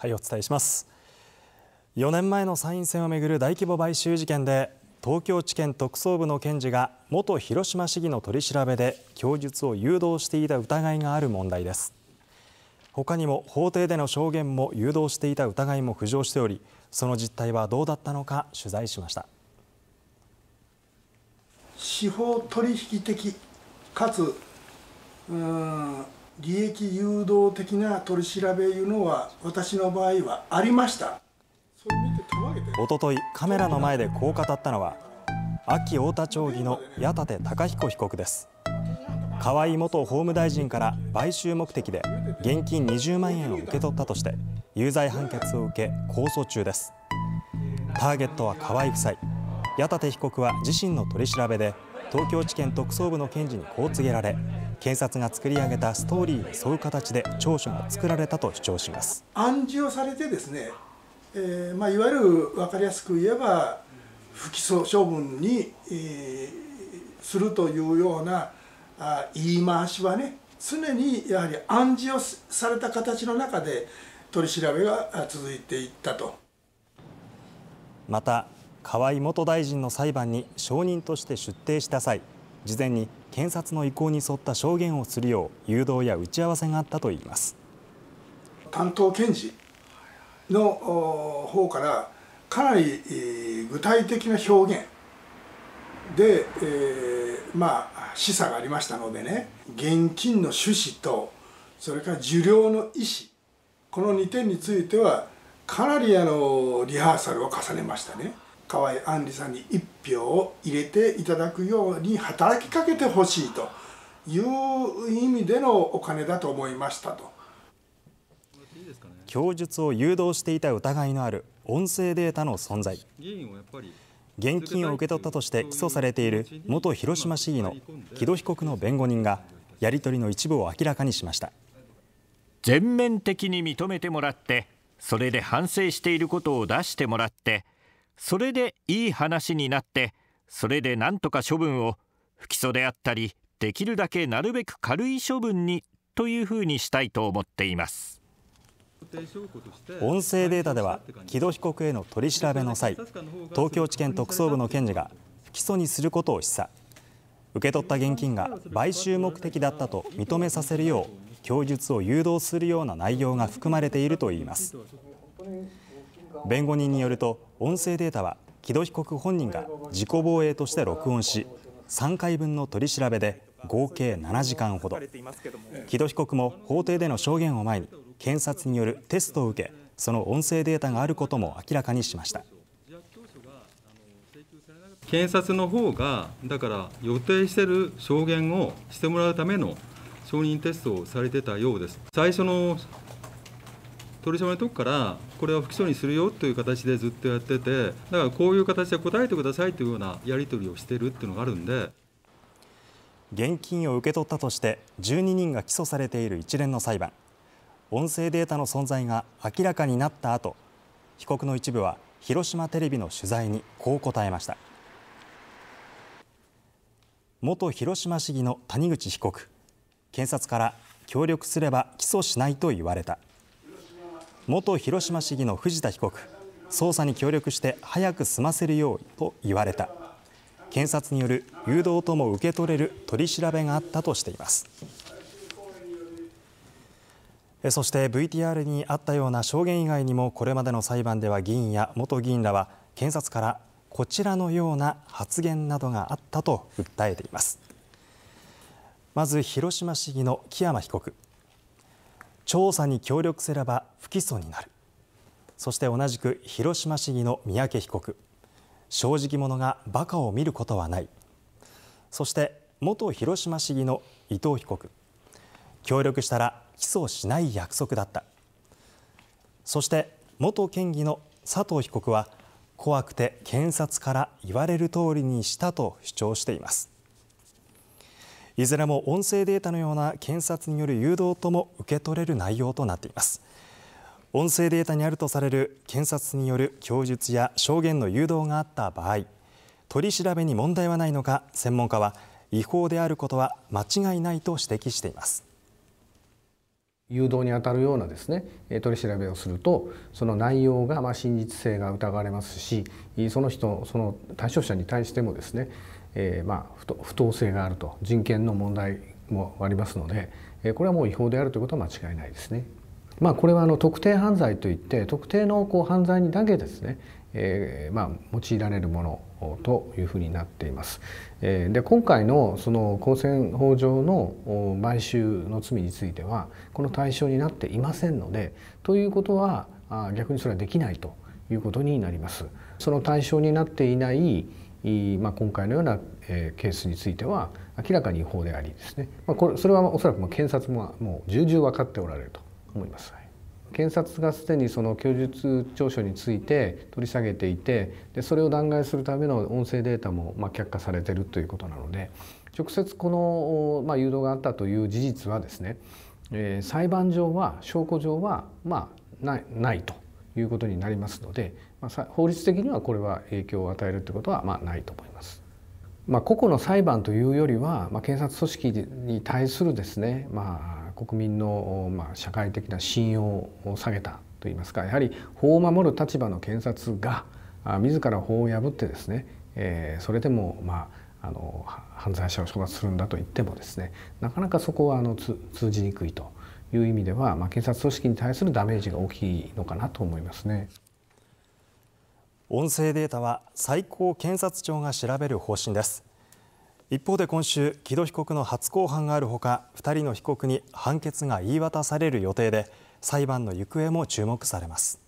はいお伝えします4年前の参院選をめぐる大規模買収事件で東京地検特捜部の検事が元広島市議の取り調べで供述を誘導していた疑いがある問題です他にも法廷での証言も誘導していた疑いも浮上しておりその実態はどうだったのか取材しました司法取引的かつ利益誘導的な取り調べいうのは私の場合はありましたおとといカメラの前でこう語ったのは秋太田町議の矢立孝彦被告です河井元法務大臣から買収目的で現金20万円を受け取ったとして有罪判決を受け控訴中ですターゲットは河井夫妻矢立被告は自身の取り調べで東京地検特捜部の検事にこう告げられ検察が作り上げたストーリーに沿う形で調書が作られたと主張します暗示をされてですね、えーまあ、いわゆる分かりやすく言えば不起訴処分に、えー、するというようなあ言い回しはね常にやはり暗示をされた形の中で取り調べが続いていったと。また河井元大臣の裁判に証人として出廷した際事前に検察の意向に沿った証言をするよう誘導や打ち合わせがあったといいます担当検事の方からかなり具体的な表現で、えー、まあ示唆がありましたのでね現金の趣旨とそれから受領の意思この2点についてはかなりあのリハーサルを重ねましたね。河合杏里さんに一票を入れていただくように働きかけてほしいという意味でのお金だと思いましたと。供述を誘導していた疑いのある音声データの存在現金を受け取ったとして起訴されている元広島市議の木戸被告の弁護人がやり取りの一部を明らかにしました全面的に認めてもらってそれで反省していることを出してもらってそれでいい話になってそれでなんとか処分を不起訴であったりできるだけなるべく軽い処分にというふうにしたいと思っています音声データでは木戸被告への取り調べの際東京地検特捜部の検事が不起訴にすることを示唆受け取った現金が買収目的だったと認めさせるよう供述を誘導するような内容が含まれているといいます弁護人によると音声データは木戸被告本人が自己防衛として録音し3回分の取り調べで合計7時間ほど木戸被告も法廷での証言を前に検察によるテストを受けその音声データがあることも明らかにしました検察の方がだから予定している証言をしてもらうための証人テストをされてたようです最初の取締りのとこからこれは不起訴にするよという形でずっとやっててだからこういう形で答えてくださいというようなやり取りをしているっていうのがあるんで現金を受け取ったとして12人が起訴されている一連の裁判音声データの存在が明らかになった後被告の一部は広島テレビの取材にこう答えました元広島市議の谷口被告検察から協力すれば起訴しないと言われた元広島市議の藤田被告捜査に協力して早く済ませるようと言われた検察による誘導とも受け取れる取り調べがあったとしていますそして VTR にあったような証言以外にもこれまでの裁判では議員や元議員らは検察からこちらのような発言などがあったと訴えていますまず広島市議の木山被告調査に協力すれば不起訴になるそして同じく広島市議の三宅被告正直者がバカを見ることはないそして元広島市議の伊藤被告協力したら起訴しない約束だったそして元県議の佐藤被告は怖くて検察から言われる通りにしたと主張していますいずれも音声データのような検察による誘導とも受け取れる内容となっています音声データにあるとされる検察による供述や証言の誘導があった場合取り調べに問題はないのか専門家は違法であることは間違いないと指摘しています誘導にあたるようなですね取り調べをするとその内容がま真実性が疑われますしその人その対象者に対してもですね、えー、ま不当性があると人権の問題もありますのでこれはもう違法であるということは間違いないですね。まあ、これはあの特定犯罪といって特定のこう犯罪にだけですね、えー、まあ用いられるものというふうになっています。えー、で今回のその公選法上の買収の罪についてはこの対象になっていませんのでということは逆にそれはできないということになります。その対象になっていないまあ、今回のようなケースについては明らかに違法でありですね、まあ、これそれはおそらく検察ももう重々分かっておられると思います。検察がすでにその供述調書について取り下げていてでそれを弾劾するための音声データもまあ却下されてるということなので直接このまあ誘導があったという事実はですね、えー、裁判上は証拠上はまあないないということになりますので、まあ、法律的にはこれは影響を与えるということはまあないと思います。まあ、個々の裁判というよりは、まあ、検察組織に対するですね、まあ、国民の、まあ、社会的な信用を下げたといいますかやはり法を守る立場の検察が自ら法を破ってですね、えー、それでもまああの犯罪者を処罰するんだと言ってもですねなかなかそこはあの通じにくいという意味では、まあ、検察組織に対するダメージが大きいのかなと思いますね。音声データは最高検察庁が調べる方針です。一方で今週木戸被告の初公判があるほか2人の被告に判決が言い渡される予定で裁判の行方も注目されます